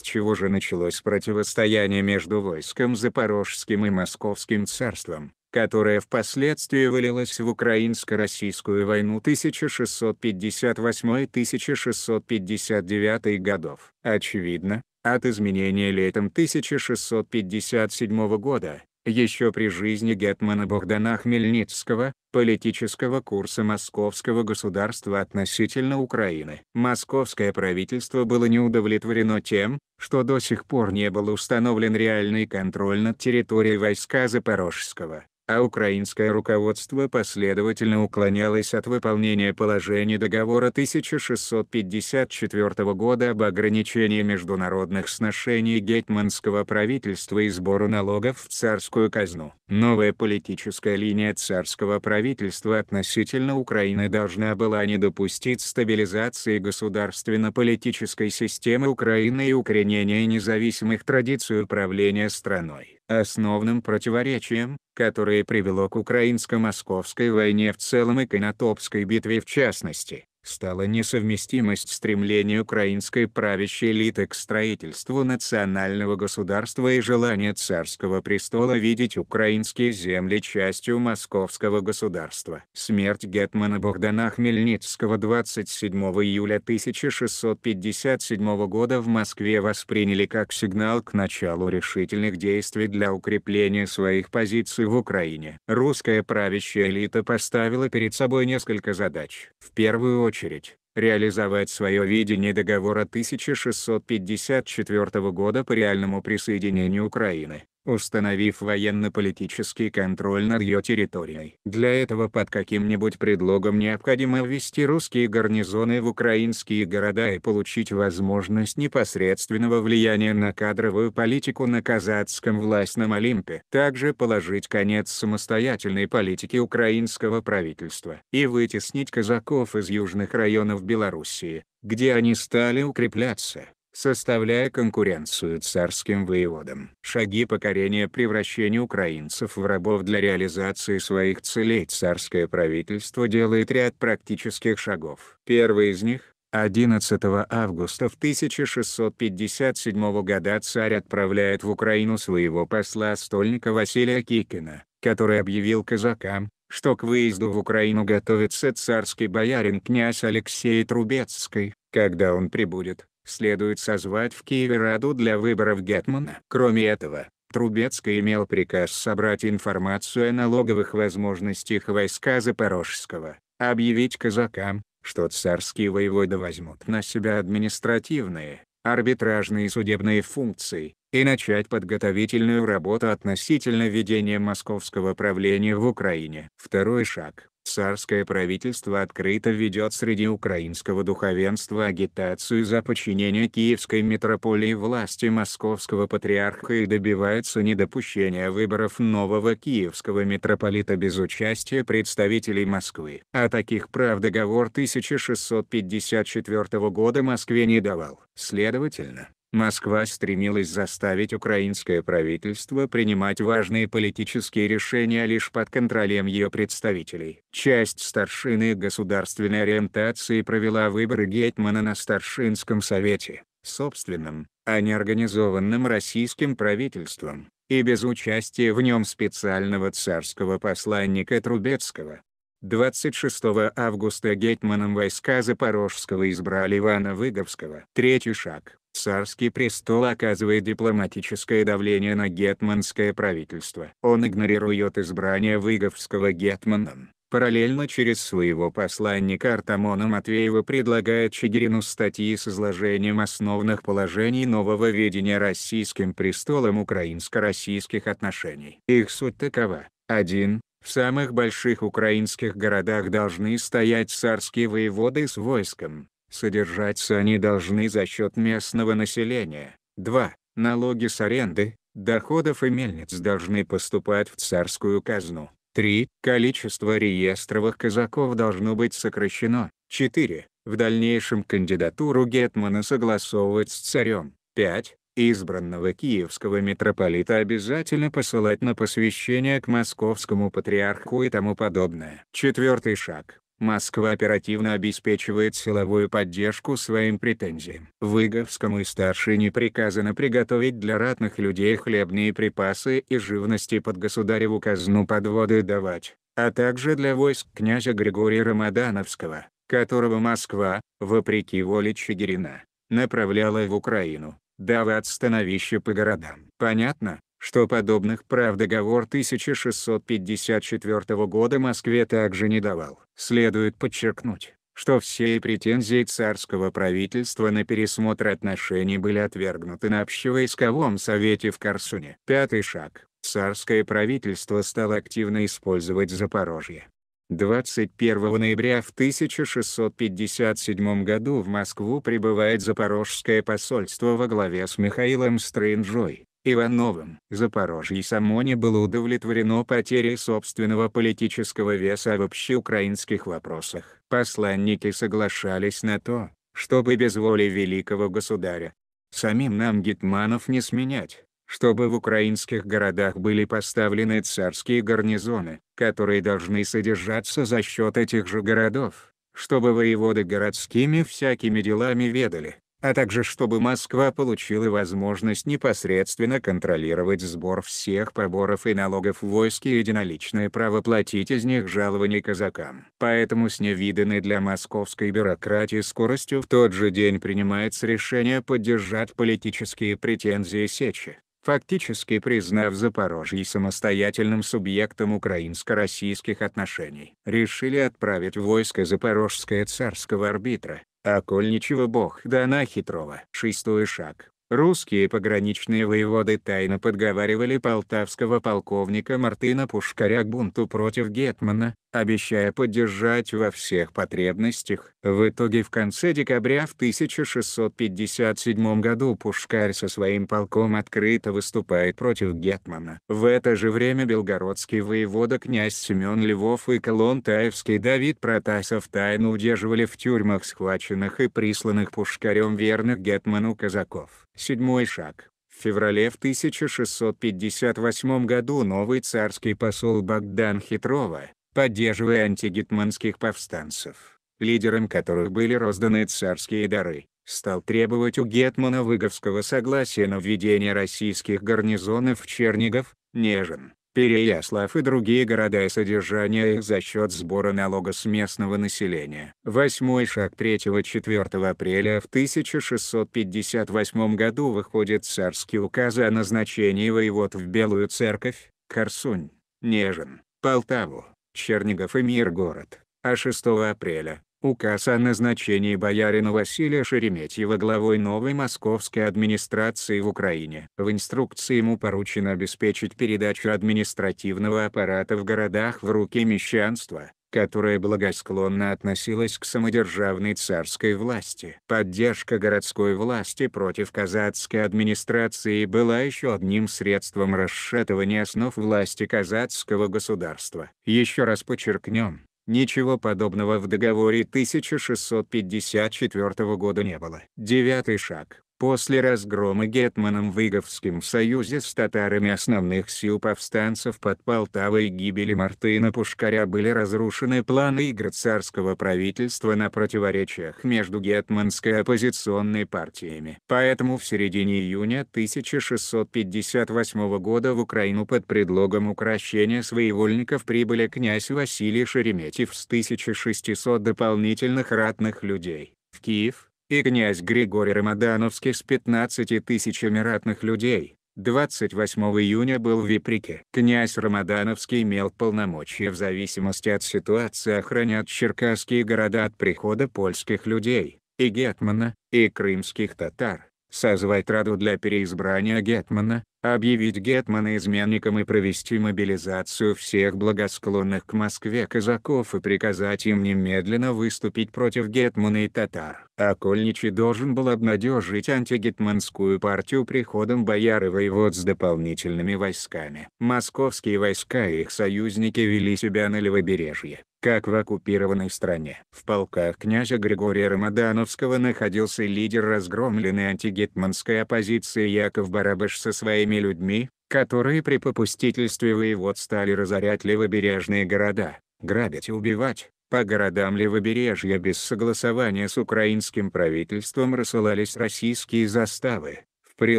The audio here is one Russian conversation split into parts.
с чего же началось противостояние между войском Запорожским и Московским царством, которое впоследствии вылилось в Украинско-Российскую войну 1658-1659 годов. Очевидно, от изменения летом 1657 года, еще при жизни Гетмана Богдана Хмельницкого, политического курса московского государства относительно Украины. Московское правительство было не удовлетворено тем, что до сих пор не был установлен реальный контроль над территорией войска Запорожского а украинское руководство последовательно уклонялось от выполнения положений договора 1654 года об ограничении международных сношений гетманского правительства и сбору налогов в царскую казну. Новая политическая линия царского правительства относительно Украины должна была не допустить стабилизации государственно-политической системы Украины и укоренения независимых традиций управления страной. Основным противоречием, которое привело к украинско-московской войне в целом и к Конотопской битве в частности, стала несовместимость стремления украинской правящей элиты к строительству национального государства и желание царского престола видеть украинские земли частью московского государства. Смерть Гетмана Богдана Хмельницкого 27 июля 1657 года в Москве восприняли как сигнал к началу решительных действий для укрепления своих позиций в Украине. Русская правящая элита поставила перед собой несколько задач. В первую очередь очередь, реализовать свое видение договора 1654 года по реальному присоединению Украины установив военно-политический контроль над ее территорией. Для этого под каким-нибудь предлогом необходимо ввести русские гарнизоны в украинские города и получить возможность непосредственного влияния на кадровую политику на казацком властном Олимпе. Также положить конец самостоятельной политике украинского правительства и вытеснить казаков из южных районов Белоруссии, где они стали укрепляться составляя конкуренцию царским воеводам. Шаги покорения превращения украинцев в рабов для реализации своих целей царское правительство делает ряд практических шагов. Первый из них 11 августа в 1657 года царь отправляет в Украину своего посла стольника Василия Кикина, который объявил казакам, что к выезду в Украину готовится царский боярин князь Алексей Трубецкий. Когда он прибудет, следует созвать в Киеве Раду для выборов Гетмана. Кроме этого, Трубецкий имел приказ собрать информацию о налоговых возможностях войска Запорожского, объявить казакам, что царские воеводы возьмут на себя административные, арбитражные и судебные функции, и начать подготовительную работу относительно ведения московского правления в Украине. Второй шаг Царское правительство открыто ведет среди украинского духовенства агитацию за подчинение киевской митрополии власти московского патриарха и добивается недопущения выборов нового киевского митрополита без участия представителей Москвы. А таких прав договор 1654 года Москве не давал. Следовательно, Москва стремилась заставить украинское правительство принимать важные политические решения лишь под контролем ее представителей. Часть старшины государственной ориентации провела выборы Гетмана на Старшинском совете, собственным, а не организованным российским правительством, и без участия в нем специального царского посланника Трубецкого. 26 августа гетманом войска Запорожского избрали Ивана Выговского. Третий шаг. Царский престол оказывает дипломатическое давление на гетманское правительство. Он игнорирует избрание Выговского гетманом. Параллельно через своего посланника Артамона Матвеева предлагает Чигирину статьи с изложением основных положений нового ведения российским престолом украинско-российских отношений. Их суть такова. 1. В самых больших украинских городах должны стоять царские воеводы с войском. Содержаться они должны за счет местного населения. 2. Налоги с аренды, доходов и мельниц должны поступать в царскую казну. 3. Количество реестровых казаков должно быть сокращено. 4. В дальнейшем кандидатуру Гетмана согласовывать с царем. 5. Избранного киевского митрополита обязательно посылать на посвящение к московскому патриарху и тому подобное. Четвертый шаг. Москва оперативно обеспечивает силовую поддержку своим претензиям. Выговскому и старшине приказано приготовить для ратных людей хлебные припасы и живности под государеву казну подводы давать, а также для войск князя Григория Рамадановского, которого Москва, вопреки воле Чигирина, направляла в Украину, дава отстановище по городам. Понятно? что подобных прав договор 1654 года Москве также не давал. Следует подчеркнуть, что все претензии царского правительства на пересмотр отношений были отвергнуты на общевойсковом совете в Корсуне. Пятый шаг. Царское правительство стало активно использовать Запорожье. 21 ноября в 1657 году в Москву прибывает запорожское посольство во главе с Михаилом Стрэнджой, Ивановым. Запорожье само не было удовлетворено потерей собственного политического веса в общеукраинских вопросах. Посланники соглашались на то, чтобы без воли великого государя. Самим нам гетманов не сменять, чтобы в украинских городах были поставлены царские гарнизоны, которые должны содержаться за счет этих же городов, чтобы воеводы городскими всякими делами ведали, а также чтобы Москва получила возможность непосредственно контролировать сбор всех поборов и налогов в войске и единоличное право платить из них жалования казакам. Поэтому с невиданной для московской бюрократии скоростью в тот же день принимается решение поддержать политические претензии Сечи фактически признав Запорожье самостоятельным субъектом украинско-российских отношений. Решили отправить войско Запорожское царского арбитра, Окольничего а бог да она хитрова. Шестой шаг. Русские пограничные воеводы тайно подговаривали полтавского полковника Мартына Пушкаря к бунту против Гетмана, обещая поддержать во всех потребностях. В итоге в конце декабря в 1657 году Пушкарь со своим полком открыто выступает против Гетмана. В это же время белгородский воевода князь Семен Львов и колон Колонтаевский Давид Протасов тайно удерживали в тюрьмах схваченных и присланных Пушкарем верных Гетману казаков. Седьмой шаг. В феврале в 1658 году новый царский посол Богдан Хитрова, поддерживая антигетманских повстанцев, лидером которых были розданы царские дары, стал требовать у Гетмана Выговского согласия на введение российских гарнизонов в Чернигов, Нежин, Переяслав и другие города и содержание их за счет сбора налога с местного населения. Восьмой шаг 3-4 апреля в 1658 году выходит царский указ о назначении воевод в Белую Церковь, Корсунь, Нежин, Полтаву, Чернигов и Миргород, а 6 апреля – указ о назначении боярина Василия Шереметьева главой новой московской администрации в Украине. В инструкции ему поручено обеспечить передачу административного аппарата в городах в руки мещанства, которая благосклонно относилась к самодержавной царской власти. Поддержка городской власти против казацкой администрации была еще одним средством расшатывания основ власти казацкого государства. Еще раз подчеркнем, Ничего подобного в договоре 1654 года не было. Девятый шаг. После разгрома Гетманом в Иговском союзе с татарами основных сил повстанцев под Полтавой и гибели Мартына Пушкаря были разрушены планы игр царского правительства на противоречиях между гетманской оппозиционной партиями. Поэтому в середине июня 1658 года в Украину под предлогом укращения своевольников прибыли князь Василий Шереметьев с 1600 дополнительных ратных людей. В Киев, и князь Григорий Рамадановский с 15 тысячами ратных людей, 28 июня был в Виприке. Князь Рамадановский имел полномочия в зависимости от ситуации охранять черкасские города от прихода польских людей, и гетмана, и крымских татар созвать Раду для переизбрания Гетмана, объявить Гетмана изменником и провести мобилизацию всех благосклонных к Москве казаков и приказать им немедленно выступить против Гетмана и татар. Окольничий а должен был обнадежить антигетманскую партию приходом бояр и воевод с дополнительными войсками. Московские войска и их союзники вели себя на левобережье как в оккупированной стране. В полках князя Григория Рамадановского находился лидер разгромленной антигетманской оппозиции Яков Барабаш со своими людьми, которые при попустительстве воевод стали разорять левобережные города, грабить и убивать. По городам левобережья без согласования с украинским правительством рассылались российские заставы, при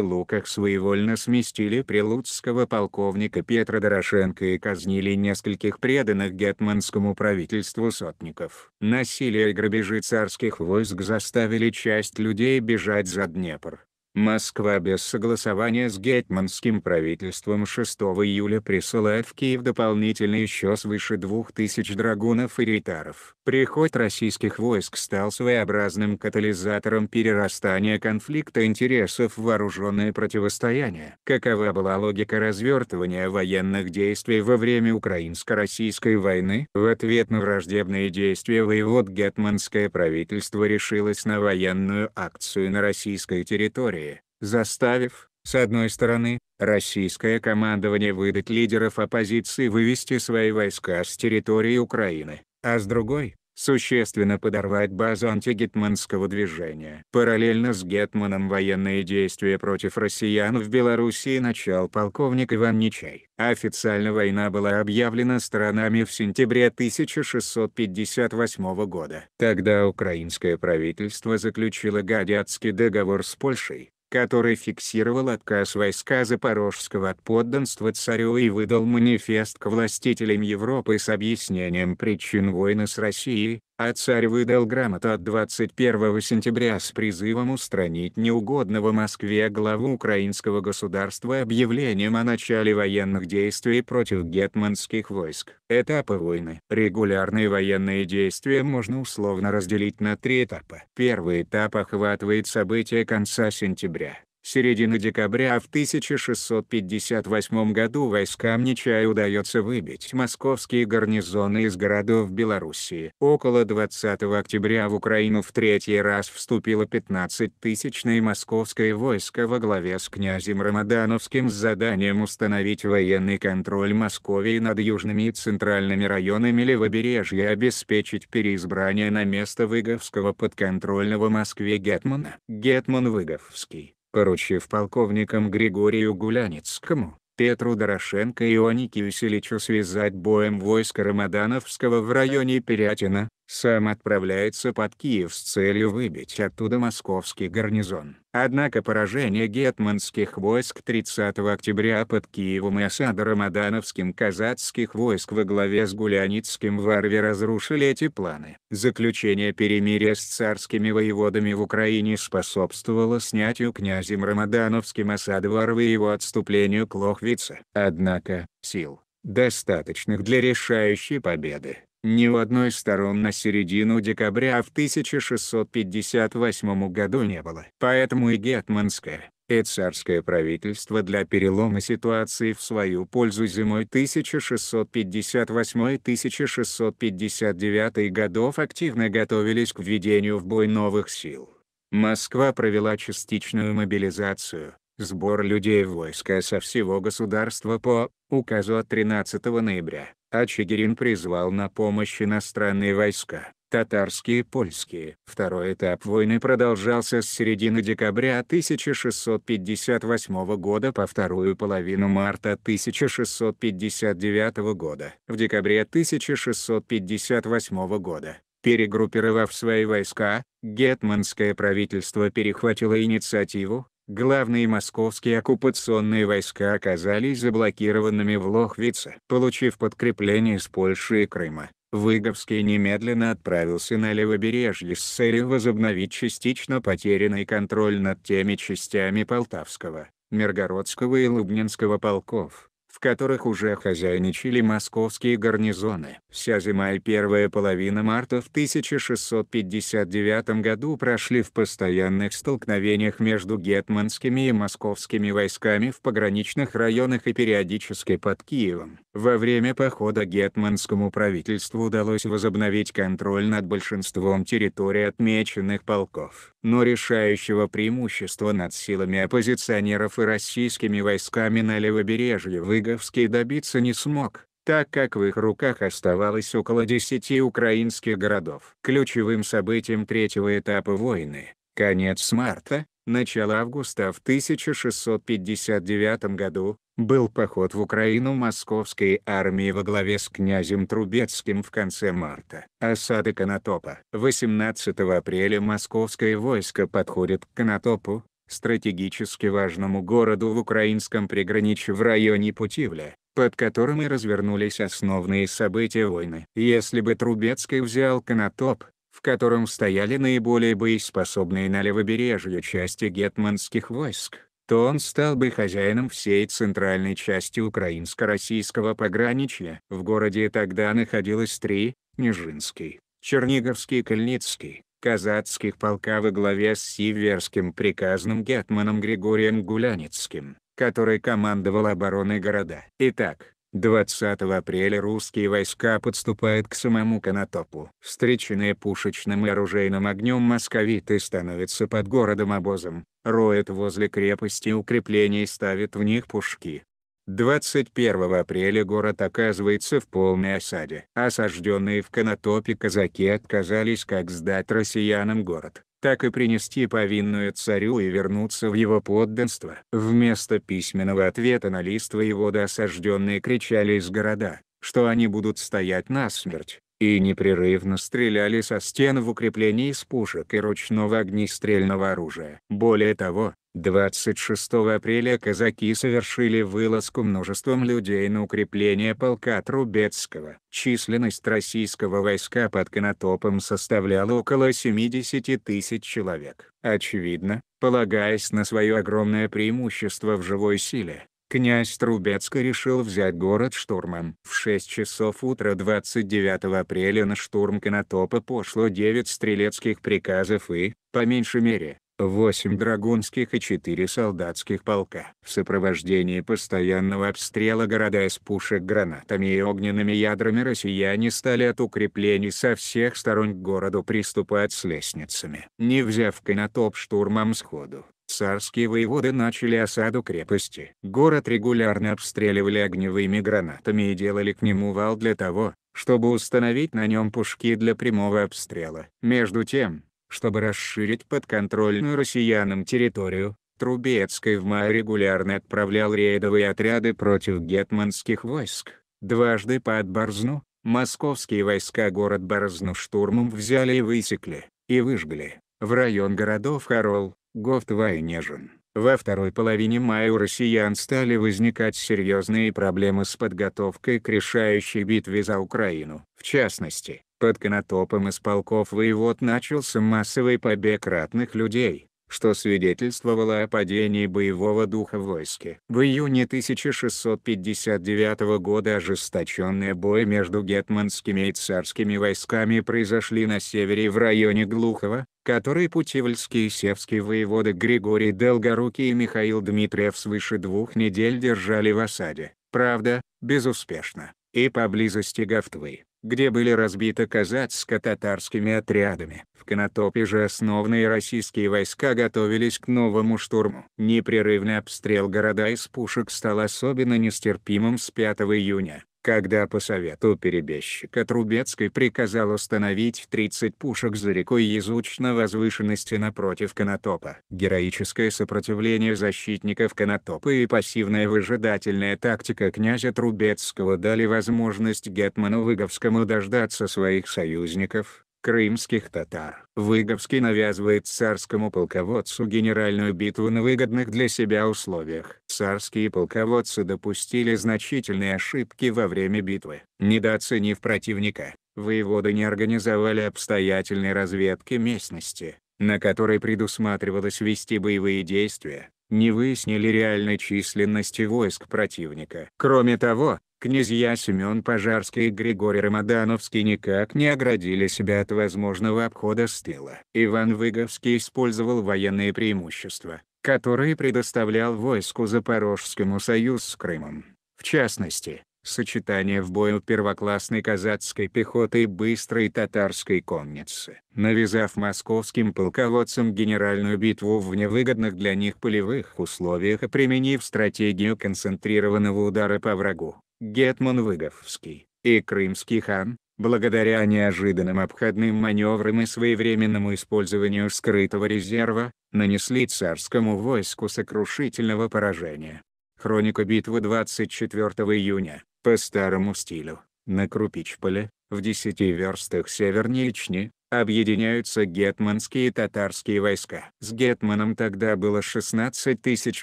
Луках своевольно сместили прилуцкого полковника Петра Дорошенко и казнили нескольких преданных гетманскому правительству сотников. Насилие и грабежи царских войск заставили часть людей бежать за Днепр. Москва без согласования с гетманским правительством 6 июля присылает в Киев дополнительно еще свыше двух тысяч драгунов и рейтаров. Приход российских войск стал своеобразным катализатором перерастания конфликта интересов в вооруженное противостояние. Какова была логика развертывания военных действий во время украинско-российской войны? В ответ на враждебные действия воевод гетманское правительство решилось на военную акцию на российской территории заставив, с одной стороны, российское командование выдать лидеров оппозиции вывести свои войска с территории Украины, а с другой, существенно подорвать базу антигетманского движения. Параллельно с Гетманом военные действия против россиян в Белоруссии начал полковник Иван Нечай. Официально война была объявлена сторонами в сентябре 1658 года. Тогда украинское правительство заключило гадиатский договор с Польшей, который фиксировал отказ войска Запорожского от подданства царю и выдал манифест к властителям Европы с объяснением причин войны с Россией, а царь выдал грамоту от 21 сентября с призывом устранить неугодного Москве главу украинского государства объявлением о начале военных действий против гетманских войск. Этапы войны. Регулярные военные действия можно условно разделить на три этапа. Первый этап охватывает события конца сентября моря середины декабря в 1658 году войскам Нечая удается выбить московские гарнизоны из городов Белоруссии. Около 20 октября в Украину в третий раз вступило 15-тысячное московское войско во главе с князем Рамадановским с заданием установить военный контроль Московии над южными и центральными районами левобережья и обеспечить переизбрание на место Выговского подконтрольного Москве Гетмана. Гетман Выговский поручив полковникам Григорию Гуляницкому, Петру Дорошенко и Ионике Селичу связать боем войска Рамадановского в районе Перятина, сам отправляется под Киев с целью выбить оттуда московский гарнизон. Однако поражение гетманских войск 30 октября под Киевом и осада рамадановским казацких войск во главе с Гуляницким в Арве разрушили эти планы. Заключение перемирия с царскими воеводами в Украине способствовало снятию князем рамадановским осады в и его отступлению к Лохвице. Однако, сил, достаточных для решающей победы, ни у одной из сторон на середину декабря в 1658 году не было. Поэтому и Гетманское, и царское правительство для перелома ситуации в свою пользу зимой 1658-1659 годов активно готовились к введению в бой новых сил. Москва провела частичную мобилизацию, сбор людей в войска со всего государства по указу от 13 ноября а призвал на помощь иностранные войска, татарские и польские. Второй этап войны продолжался с середины декабря 1658 года по вторую половину марта 1659 года. В декабре 1658 года Перегруппировав свои войска, гетманское правительство перехватило инициативу, главные московские оккупационные войска оказались заблокированными в Лохвице. Получив подкрепление с Польши и Крыма, Выговский немедленно отправился на левобережье с целью возобновить частично потерянный контроль над теми частями Полтавского, Миргородского и Лубнинского полков, в которых уже хозяйничали московские гарнизоны. Вся зима и первая половина марта в 1659 году прошли в постоянных столкновениях между гетманскими и московскими войсками в пограничных районах и периодически под Киевом. Во время похода гетманскому правительству удалось возобновить контроль над большинством территорий отмеченных полков, но решающего преимущества над силами оппозиционеров и российскими войсками на левобережье вы Черниговский добиться не смог, так как в их руках оставалось около 10 украинских городов. Ключевым событием третьего этапа войны, конец марта, начало августа в 1659 году, был поход в Украину московской армии во главе с князем Трубецким в конце марта. Осада Конотопа. 18 апреля московское войско подходит к Конотопу, стратегически важному городу в украинском приграничье в районе Путивля, под которым и развернулись основные события войны. Если бы Трубецкий взял Конотоп, в котором стояли наиболее боеспособные на левобережье части гетманских войск, то он стал бы хозяином всей центральной части украинско-российского пограничья. В городе тогда находилось три – Нижинский, Черниговский и Кальницкий казацких полка во главе с Северским приказным гетманом Григорием Гуляницким, который командовал обороной города. Итак, 20 апреля русские войска подступают к самому Конотопу. Встреченные пушечным и оружейным огнем московиты становятся под городом обозом, роют возле крепости укрепления и ставят в них пушки. 21 апреля город оказывается в полной осаде. Осажденные в Конотопе казаки отказались как сдать россиянам город, так и принести повинную царю и вернуться в его подданство. Вместо письменного ответа на лист воевода осажденные кричали из города, что они будут стоять насмерть, и непрерывно стреляли со стен в укрепление из пушек и ручного огнестрельного оружия. Более того, 26 апреля казаки совершили вылазку множеством людей на укрепление полка Трубецкого. Численность российского войска под Конотопом составляла около 70 тысяч человек. Очевидно, полагаясь на свое огромное преимущество в живой силе, князь Трубецкий решил взять город штурмом. В 6 часов утра 29 апреля на штурм Конотопа пошло 9 стрелецких приказов и, по меньшей мере, 8 драгунских и 4 солдатских полка. В сопровождении постоянного обстрела города из пушек гранатами и огненными ядрами россияне стали от укреплений со всех сторон к городу приступать с лестницами. Не взяв конотоп штурмом сходу, царские воеводы начали осаду крепости. Город регулярно обстреливали огневыми гранатами и делали к нему вал для того, чтобы установить на нем пушки для прямого обстрела. Между тем, чтобы расширить подконтрольную россиянам территорию, Трубецкой в мае регулярно отправлял рейдовые отряды против гетманских войск. Дважды под Борзну, московские войска город Борзну штурмом взяли и высекли, и выжгли, в район городов Орол, Гофтва и Нежин. Во второй половине мая у россиян стали возникать серьезные проблемы с подготовкой к решающей битве за Украину. В частности, под Конотопом из полков воевод начался массовый побег ратных людей, что свидетельствовало о падении боевого духа в войске. В июне 1659 года ожесточенные бои между гетманскими и царскими войсками произошли на севере в районе Глухова, который путивльские и севские воеводы Григорий Долгорукий и Михаил Дмитриев свыше двух недель держали в осаде, правда, безуспешно, и поблизости Гавтвы где были разбиты казацко-татарскими отрядами. В Конотопе же основные российские войска готовились к новому штурму. Непрерывный обстрел города из пушек стал особенно нестерпимым с 5 июня когда по совету перебежчика Трубецкой приказал установить 30 пушек за рекой Язуч на возвышенности напротив Конотопа. Героическое сопротивление защитников Конотопа и пассивная выжидательная тактика князя Трубецкого дали возможность Гетману Выговскому дождаться своих союзников, крымских татар. Выговский навязывает царскому полководцу генеральную битву на выгодных для себя условиях. Царские полководцы допустили значительные ошибки во время битвы. Недооценив противника, воеводы не организовали обстоятельной разведки местности, на которой предусматривалось вести боевые действия, не выяснили реальной численности войск противника. Кроме того, Князья Семен Пожарский и Григорий Рамадановский никак не оградили себя от возможного обхода с тыла. Иван Выговский использовал военные преимущества, которые предоставлял войску Запорожскому союз с Крымом. В частности, сочетание в бою первоклассной казацкой пехоты и быстрой татарской конницы. Навязав московским полководцам генеральную битву в невыгодных для них полевых условиях и применив стратегию концентрированного удара по врагу, гетман Выговский и крымский хан, благодаря неожиданным обходным маневрам и своевременному использованию скрытого резерва, нанесли царскому войску сокрушительного поражения. Хроника битвы 24 июня, по старому стилю, на Крупичполе, в десяти верстах севернее Ични, объединяются гетманские и татарские войска. С гетманом тогда было 16 тысяч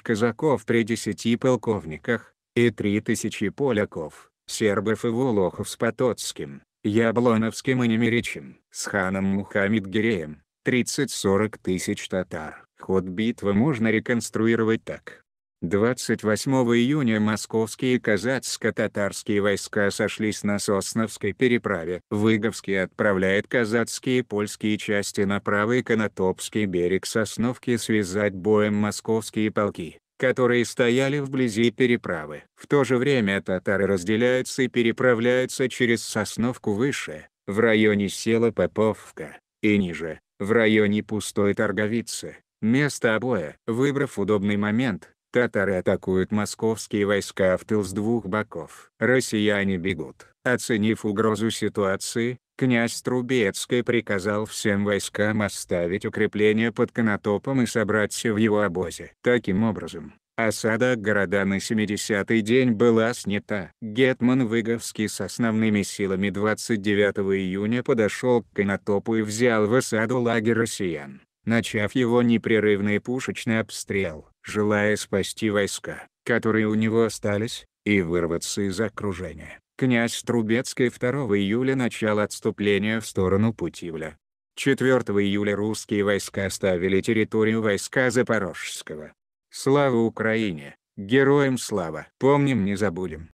казаков при десяти полковниках, и 3000 поляков, сербов и волохов с Потоцким, Яблоновским и Немиричем, с ханом Мухаммедгиреем, Гиреем, 30-40 тысяч татар. Ход битвы можно реконструировать так. 28 июня московские казацко-татарские войска сошлись на Сосновской переправе. Выговский отправляет казацкие и польские части на правый Конотопский берег Сосновки связать боем московские полки которые стояли вблизи переправы. В то же время татары разделяются и переправляются через Сосновку выше, в районе села Поповка, и ниже, в районе пустой Торговицы. Место обоя. Выбрав удобный момент, татары атакуют московские войска в тыл с двух боков. Россияне бегут. Оценив угрозу ситуации, князь Трубецкий приказал всем войскам оставить укрепление под Конотопом и собраться в его обозе. Таким образом, осада города на 70-й день была снята. Гетман Выговский с основными силами 29 июня подошел к Конотопу и взял в осаду лагерь россиян, начав его непрерывный пушечный обстрел, желая спасти войска, которые у него остались, и вырваться из окружения. Князь Трубецкий 2 июля начал отступление в сторону Путивля. 4 июля русские войска оставили территорию войска Запорожского. Слава Украине! Героям слава! Помним не забудем!